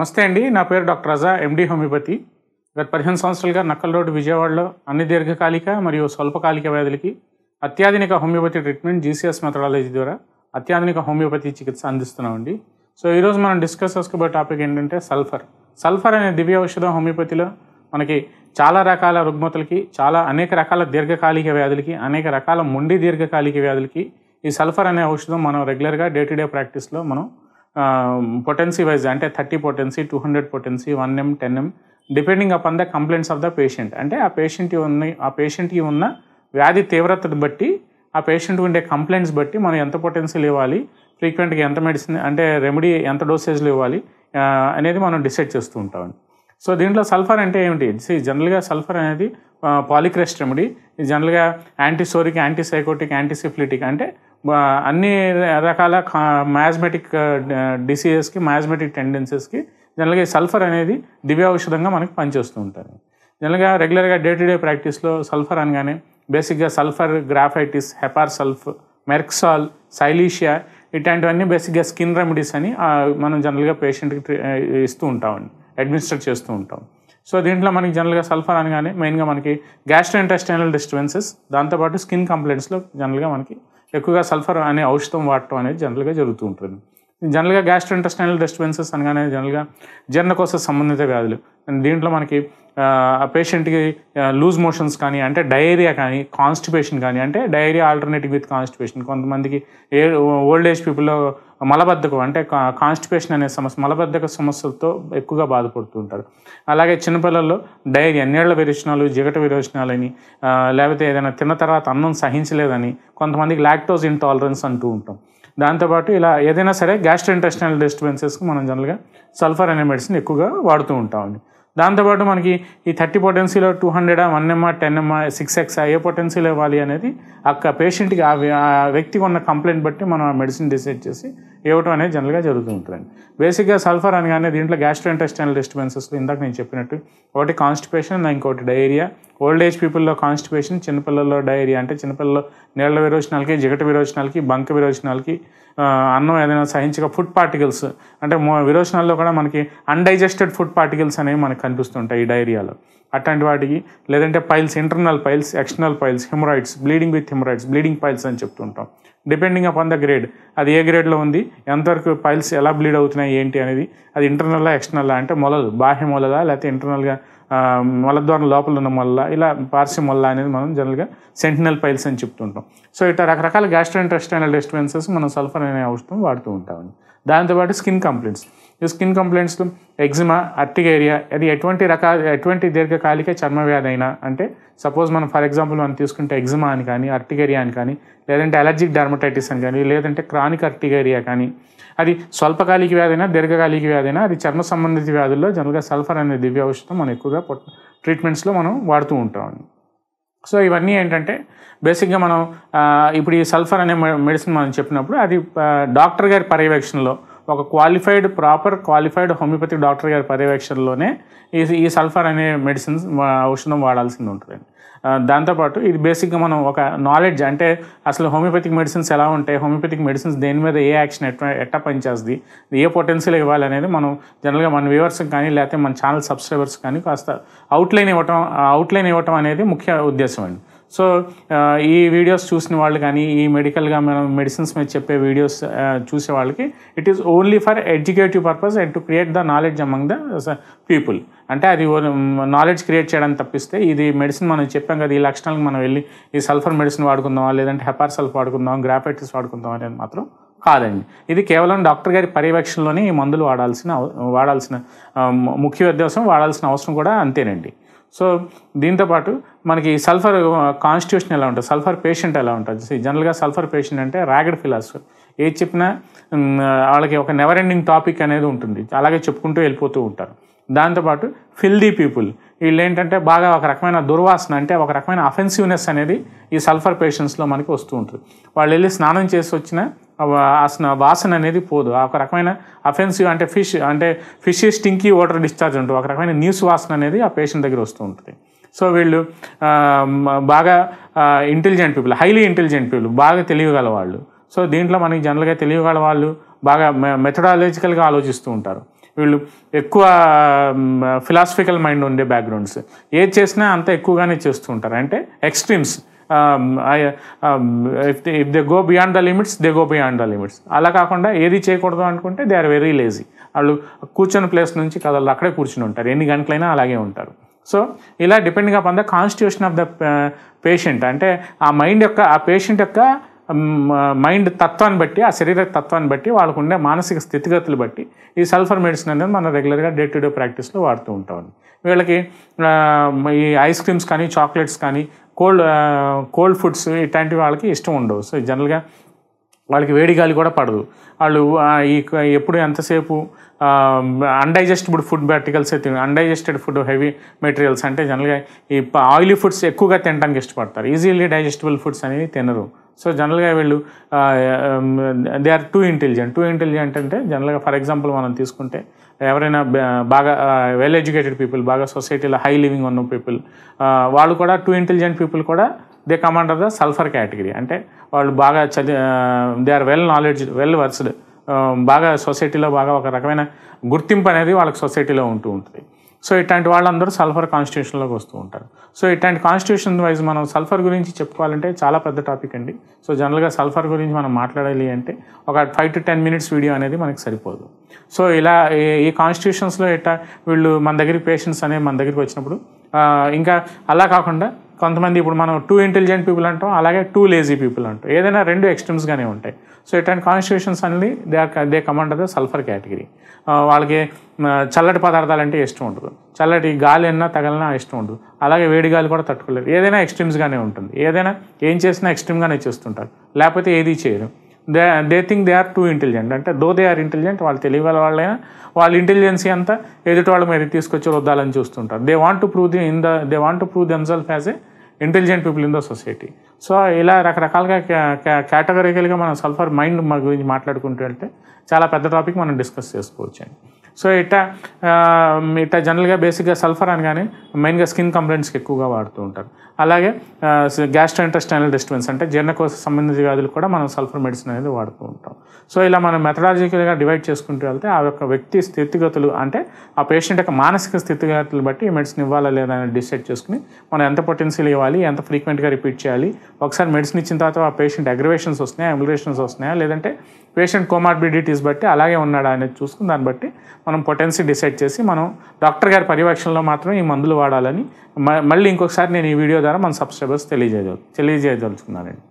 నమస్తే అండి నా పేరు డాక్టర్ రజా ఎండి హోమియోపతి గత పదిహేను సంవత్సరాలుగా నక్కల్ రోడ్డు విజయవాడలో అన్ని దీర్ఘకాలిక మరియు స్వల్పకాలిక వ్యాధులకి అత్యాధునిక హోమియోపతి ట్రీట్మెంట్ జీసీఎస్ మెథడాలజీ ద్వారా అత్యాధునిక హోమియోపతి చికిత్స అందిస్తున్నామండి సో ఈరోజు మనం డిస్కస్ చేసుకోబోయే టాపిక్ ఏంటంటే సల్ఫర్ సల్ఫర్ అనే దివ్య ఔషధం హోమియోపతిలో మనకి చాలా రకాల రుగ్మతలకి చాలా అనేక రకాల దీర్ఘకాలిక వ్యాధులకి అనేక రకాల మొండి దీర్ఘకాలిక వ్యాధులకి ఈ సల్ఫర్ అనే ఔషధం మనం రెగ్యులర్గా డే టు డే ప్రాక్టీస్లో మనం పొటెన్సీ వైజ్ అంటే thirty potency two hundred potency one M ten M depending upon the complaints of the patient అంటే ఆ పేషెంట్ ఉన్న ఆ పేషెంట్కి ఉన్న వ్యాధి తీవ్రతను బట్టి ఆ పేషెంట్ ఉండే కంప్లైంట్స్ బట్టి మనం ఎంత పొటెన్సీలు ఇవ్వాలి ఫ్రీక్వెంట్గా ఎంత మెడిసిన్ అంటే రెమెడీ ఎంత డోసేజ్లు ఇవ్వాలి అనేది మనం డిసైడ్ చేస్తూ ఉంటామండి సో దీంట్లో సల్ఫర్ అంటే ఏమిటి జనరల్గా సల్ఫర్ అనేది పాలిక్రెస్ట్ రెమెడీ జనరల్గా యాంటీసోరిక్ యాంటీసైకోటిక్ యాంటీసిఫ్లిటిక్ అంటే అన్ని రకాల మ్యాథమెటిక్ డిసీజెస్కి మ్యాథమెటిక్ టెండెన్సీస్కి జనరల్గా సల్ఫర్ అనేది దివ్య ఔషధంగా మనకి పనిచేస్తూ ఉంటుంది జనరల్గా రెగ్యులర్గా డే టు డే ప్రాక్టీస్లో సల్ఫర్ అనగానే బేసిక్గా sulphur graphites hepar sulph merc sol silicea ఇట్లాంటివన్నీ బేసిక్గా స్కిన్ రెమెడీస్ అని మనం జనరల్గా పేషెంట్కి ఇస్తూ ఉంటామండి అడ్మినిస్టర్ చేస్తూ ఉంటాం సో దీంట్లో మనకి జనరల్గా సల్ఫర్ అనగానే మెయిన్గా మనకి గ్యాస్ట్రో ఇంటెస్టైనల్ డిస్టర్బెన్సెస్ దాంతోపాటు స్కిన్ కంప్లైంట్స్లో జనరల్గా మనకి ఎక్కువగా సల్ఫర్ అనే ఔషధం వాడటం అనేది జనరల్గా జరుగుతూ ఉంటుంది జనరల్గా గ్యాస్ట్రోఇంటెస్టైనల్ డిస్టర్బెన్సెస్ అనగానే జనరల్గా జీర్ణకోశ సంబంధిత వ్యాధులు దీంట్లో మనకి పేషెంట్కి లూజ్ మోషన్స్ కానీ అంటే డయేరియా కానీ కాన్స్టిపేషన్ కానీ అంటే డయేరియా ఆల్టర్నేటివ్ విత్ కాన్స్టిపేషన్ కొంతమందికి ఏ ఓల్డ్ ఏజ్ పీపుల్లో మలబద్ధకం అంటే కాన్స్టిపేషన్ అనే సమస్య మలబద్ధక సమస్యలతో ఎక్కువగా బాధపడుతూ ఉంటారు అలాగే చిన్నపిల్లల్లో డైరీ నీళ్ల విరోచనాలు జిగట విరోచనాలని లేకపోతే ఏదైనా తిన్న తర్వాత అన్నం సహించలేదని కొంతమందికి లాక్టోజ్ ఇంటాలరెన్స్ అంటూ ఉంటాం దాంతోపాటు ఇలా ఏదైనా సరే గ్యాస్ట్రో ఇంటెస్టినల్ డిస్టర్బెన్సెస్కి మనం జనరల్గా సల్ఫర్ అనే మెడిసిన్ ఎక్కువగా వాడుతూ ఉంటామండి దాంతోపాటు మనకి ఈ థర్టీ పొటెన్సీలో టూ హండ్రెడా వన్ ఎంఆర్ టెన్ ఎంఆర్ సిక్స్ ఎక్స్ ఏ పొటెన్సీలో ఇవ్వాలి అనేది ఆ పేషెంట్కి ఆ వ్యక్తికి ఉన్న కంప్లైంట్ బట్టి మనం ఆ మెడిసిన్ డిసైడ్ చేసి ఇవ్వటం అనేది జనరల్గా జరుగుతూ ఉంటుందండి బేసిక్గా సల్ఫర్ అనగానే దీంట్లో గ్యాస్ట్రో ఇంటెస్టైనల్ డిస్టర్బెన్సెస్ ఇందాక నేను చెప్పినట్టు ఒకటి కాన్స్టిపేషన్ ఇంకోటి డైరియా ఓల్డ్ ఏజ్ పీపుల్లో కాన్స్టిపేషన్ చిన్నపిల్లల్లో డైరియా అంటే చిన్నపిల్లలు నీళ్ల విరోచనాలకి జిగట విరోచనాలకి బంక విరోచనాలకి అన్నం ఏదైనా సహించక ఫుడ్ పార్టికల్స్ అంటే విరోచనాల్లో కూడా మనకి అన్డైజెస్టెడ్ ఫుడ్ పార్టికల్స్ అనేవి మనకు కనిపిస్తుంటాయి ఈ డైరియాలో అట్లాంటి వాటికి లేదంటే piles internal piles external piles haemorrhoids bleeding with haemorrhoids bleeding piles అని చెప్తుంటాం డిపెండింగ్ అపాన్ ద గ్రేడ్ అది ఏ గ్రేడ్లో ఉంది ఎంతవరకు పైల్స్ ఎలా బ్లీడ్ అవుతున్నాయి ఏంటి అనేది అది ఇంటర్నల్లా ఎక్స్టర్నల్లా అంటే మొలలు బాహ్య మొలలా లేకపోతే ఇంటర్నల్గా మలద్వారం లోపల ఉన్న మొల్ల ఇలా పార్శ్వ మొల్ల అనేది మనం జనరల్గా సెంటినల్ పైల్స్ అని చెప్తుంటాం సో ఇట్లా రకరకాల గ్యాస్ట్రో ఇంట్రెస్టైనల్ డిస్టర్బెన్సెస్ మనం సల్ఫర్ అనే ఔషధం వాడుతూ ఉంటామండి దాంతోపాటు స్కిన్ కంప్లైంట్స్ ఈ స్కిన్ కంప్లైంట్స్లో ఎగ్జిమా అర్టిగేరియా అది ఎటువంటి రకాల ఎటువంటి దీర్ఘకాలిక చర్మ వ్యాధి అయినా అంటే సపోజ్ మనం ఫర్ ఎగ్జాంపుల్ మనం తీసుకుంటే ఎగ్జిమా అని కానీ ఏరియా అని కానీ లేదంటే అలర్జిక్ డర్మటైటిస్ అని కానీ లేదంటే క్రానిక్ ఏరియా కానీ అది స్వల్పకాలిక వ్యాధి అయినా దీర్ఘకాలిక వ్యాధి అయినా అది చర్మ సంబంధిత వ్యాధుల్లో జనరల్గా సల్ఫర్ అనే దివ్య ఔషధం మనం ఎక్కువగా ట్రీట్మెంట్స్లో మనం వాడుతూ ఉంటామండి సో ఇవన్నీ ఏంటంటే బేసిక్గా మనం ఇప్పుడు ఈ సల్ఫర్ అనే మెడిసిన్ మనం చెప్పినప్పుడు అది డాక్టర్ గారి పర్యవేక్షణలో ఒక qualified proper qualified homeopathy doctor గారి పర్యవేక్షణలోనే ఈ ఈ సల్ఫర్ అనే మెడిసిన్స్ ఔషధం వాడాల్సింది ఉంటుందండి దాంతోపాటు ఇది బేసిక్గా మనం ఒక నాలెడ్జ్ అంటే అసలు హోమియోపతిక్ మెడిసిన్స్ ఎలా ఉంటాయి హోమియోపతిక్ మెడిసిన్స్ దేని మీద ఏ యాక్షన్ ఎట్లా ఎట్టా పనిచేస్తుంది ఏ పొటెన్షియల్ అనేది మనం జనరల్గా మన వ్యూవర్స్ కానీ లేకపోతే మన ఛానల్ సబ్స్క్రైబర్స్ కానీ కాస్త అవుట్లైన్ ఇవ్వటం అవుట్లైన్ ఇవ్వటం అనేది ముఖ్య ఉద్దేశం అండి సో ఈ వీడియోస్ చూసిన వాళ్ళు కానీ ఈ మెడికల్గా మనం మెడిసిన్స్ మీద చెప్పే వీడియోస్ చూసే వాళ్ళకి it is only for educative purpose and to create the knowledge among the people అంటే అది నాలెడ్జ్ క్రియేట్ చేయడానికి తప్పిస్తే ఇది మెడిసిన్ మనం చెప్పాం కదా ఈ లక్షణాలకు మనం వెళ్ళి ఈ సల్ఫర్ మెడిసిన్ వాడుకుందాం లేదంటే హెపార్ సల్ఫ్ వాడుకుందాం గ్రాఫైటిస్ వాడుకుందాం అనేది మాత్రం కాదండి ఇది కేవలం డాక్టర్ గారి పర్యవేక్షణలోనే ఈ మందులు వాడాల్సిన వాడాల్సిన ముఖ్య ఉద్దేశం వాడాల్సిన అవసరం కూడా అంతేనండి సో దీంతోపాటు మనకి సల్ఫర్ కాన్స్టిట్యూషన్ ఎలా ఉంటుంది సల్ఫర్ పేషెంట్ ఎలా ఉంటుంది జనరల్గా సల్ఫర్ పేషెంట్ అంటే ర్యాగడ్ ఫిలాస్ ఏది చెప్పినా వాళ్ళకి ఒక నెవర్ ఎండింగ్ టాపిక్ అనేది ఉంటుంది అలాగే చెప్పుకుంటూ వెళ్ళిపోతూ ఉంటారు దాంతోపాటు ఫిల్దీ పీపుల్ వీళ్ళు ఏంటంటే బాగా ఒక రకమైన దుర్వాసన అంటే ఒక రకమైన అఫెన్సివ్నెస్ అనేది ఈ సల్ఫర్ పేషెంట్స్లో మనకి వస్తూ ఉంటుంది వాళ్ళు వెళ్ళి స్నానం చేసి వచ్చిన వాసన అనేది పోదు ఒక రకమైన అఫెన్సివ్ అంటే ఫిష్ అంటే ఫిష్ స్టింకీ వాటర్ డిశ్చార్జ్ ఉంటుంది ఒక రకమైన న్యూస్ వాసన అనేది ఆ పేషెంట్ దగ్గర వస్తూ ఉంటుంది సో వీళ్ళు బాగా intelligent people highly intelligent people బాగా తెలియగల వాళ్ళు సో దీంట్లో మనకి జనరల్గా తెలియగల వాళ్ళు బాగా మెథడాలజికల్గా ఆలోచిస్తూ ఉంటారు వీళ్ళు ఎక్కువ ఫిలాసఫికల్ మైండ్ ఉండే బ్యాక్గ్రౌండ్స్ ఏది చేసినా అంత ఎక్కువగానే చేస్తూ ఉంటారు అంటే extremes if um, they um, if, they, limits they go beyond the limits అలా కాకుండా ఏది చేయకూడదు అనుకుంటే దే ఆర్ వెరీ లేజీ వాళ్ళు కూర్చొని ప్లేస్ నుంచి కదలు అక్కడే కూర్చుని ఉంటారు ఎన్ని గంటలైనా అలాగే ఉంటారు సో ఇలా depend up on the constitution of the patient అంటే ఆ మైండ్ యొక్క ఆ పేషెంట్ యొక్క మైండ్ um, uh, తత్వాన్ని బట్టి ఆ శరీర తత్వాన్ని బట్టి వాళ్ళకు ఉండే మానసిక స్థితిగతులు బట్టి ఈ సల్ఫర్ మెడిసిన్ అనేది మనం రెగ్యులర్గా డే టు డే ప్రాక్టీస్లో వాడుతూ ఉంటాం వీళ్ళకి uh, ఈ ఐస్ క్రీమ్స్ కానీ చాక్లెట్స్ కానీ కోల్డ్ కోల్డ్ ఫుడ్స్ ఇట్లాంటి వాళ్ళకి ఇష్టం ఉండవు సో జనరల్గా వాళ్ళకి వేడి గాలి కూడా పడదు వాళ్ళు ఈ ఎప్పుడు ఎంతసేపు undigestable food particles undigested food heavy materials అంటే జనరల్గా ఈ ఆయిలీ ఫుడ్స్ ఎక్కువగా తినడానికి ఇష్టపడతారు ఈజీలీ డైజెస్టబుల్ ఫుడ్స్ అనేవి తినరు సో జనరల్గా వీళ్ళు they are too intelligent too intelligent అంటే జనరల్గా ఫర్ ఎగ్జాంపుల్ మనం తీసుకుంటే ఎవరైనా బాగా వెల్ ఎడ్యుకేటెడ్ పీపుల్ బాగా సొసైటీలో హై లివింగ్ ఉన్న పీపుల్ వాళ్ళు కూడా టూ ఇంటెలిజెంట్ పీపుల్ కూడా they come under the sulphur category అంటే వాళ్ళు బాగా చది they are well knowledge well versed బాగా సొసైటీలో బాగా ఒక రకమైన గుర్తింపు అనేది వాళ్ళకి సొసైటీలో ఉంటూ ఉంటుంది సో ఇట్లాంటి వాళ్ళందరూ సల్ఫర్ కాన్స్టిట్యూషన్లోకి వస్తూ ఉంటారు సో ఇట్లాంటి కాన్స్టిట్యూషన్ వైజ్ మనం సల్ఫర్ గురించి చెప్పుకోవాలంటే చాలా పెద్ద టాపిక్ అండి సో జనరల్గా సల్ఫర్ గురించి మనం మాట్లాడాలి అంటే ఒక five to ten minutes video అనేది మనకి సరిపోదు సో ఇలా ఈ కాన్స్టిట్యూషన్స్లో ఎట్లా వీళ్ళు మన దగ్గరికి పేషెంట్స్ అనేవి మన దగ్గరికి వచ్చినప్పుడు ఇంకా అలా కాకుండా కొంతమంది ఇప్పుడు మనం టూ ఇంటెలిజెంట్ పీపుల్ అంటాం అలాగే టూ లేజీ పీపుల్ అంటాం ఏదైనా రెండు ఎక్స్ట్రీమ్స్గానే ఉంటాయి సో ఇట్లాంటి కాన్స్టిట్యూషన్స్ అన్ని they are they command the sulphur category వాళ్ళకి చల్లటి పదార్థాలు అంటే ఇష్టం ఉండదు చల్లటి గాలి అన్నా తగలనా ఇష్టం ఉండదు అలాగే వేడి గాలి కూడా తట్టుకోలేదు ఏదైనా ఎక్స్ట్రీమ్స్గానే ఉంటుంది ఏదైనా ఏం చేసినా ఎక్స్ట్రీమ్గానే చేస్తుంటారు లేకపోతే ఏది చేయరు they they think they are too intelligent అంటే దో దే ఆర్ ఇంటెలిజెంట్ వాళ్ళు తెలియగల వాళ్ళైనా వాళ్ళ ఇంటెలిజెన్సీ అంతా ఎదుటి వాళ్ళ మీద తీసుకొచ్చి వద్దాలని చూస్తుంటారు they want to prove the in the they want to prove themselves as a intelligent people in the society so ఇలా రకరకాలుగా కేటగరికల్గా మనం సల్ఫర్ మైండ్ గురించి మాట్లాడుకుంటూ వెళ్తే చాలా పెద్ద టాపిక్ మనం డిస్కస్ చేసుకోవచ్చు సో ఇట ఇట జనరల్గా బేసిక్గా సల్ఫర్ అని కానీ మెయిన్గా స్కిన్ కంప్లైంట్స్కి ఎక్కువగా వాడుతూ ఉంటారు అలాగే గ్యాస్ట్రో ఇంటెస్టైనల్ డిస్టర్బెన్స్ అంటే జీర్ణకోశ సంబంధిత వ్యాధులు కూడా మనం సల్ఫర్ మెడిసిన్ అనేది వాడుతూ ఉంటాం సో ఇలా మనం మెథడాలజికల్గా డివైడ్ చేసుకుంటూ వెళ్తే ఆ యొక్క వ్యక్తి స్థితిగతులు అంటే ఆ పేషెంట్ యొక్క మానసిక స్థితిగతులు బట్టి ఈ మెడిసిన్ ఇవ్వాలా లేదా అని డిసైడ్ చేసుకుని మనం ఎంత పొటెన్షియల్ ఇవ్వాలి ఎంత ఫ్రీక్వెంట్గా రిపీట్ చేయాలి ఒకసారి మెడిసిన్ ఇచ్చిన తర్వాత ఆ పేషెంట్ అగ్రవేషన్స్ వస్తున్నాయా ఎమ్యులేషన్స్ వస్తున్నాయా లేదంటే పేషెంట్ కోమార్బిడిటీస్ బట్టి అలాగే ఉన్నాడా అనేది చూసుకుని దాన్ని బట్టి మనం పొటెన్సీ డిసైడ్ చేసి మనం డాక్టర్ గారి పర్యవేక్షణలో మాత్రం ఈ మందులు వాడాలని మళ్ళీ ఇంకొకసారి నేను ఈ వీడియో ద్వారా మన సబ్స్క్రైబర్స్ తెలియజేయ తెలియజేయదలుచుకున్నానండి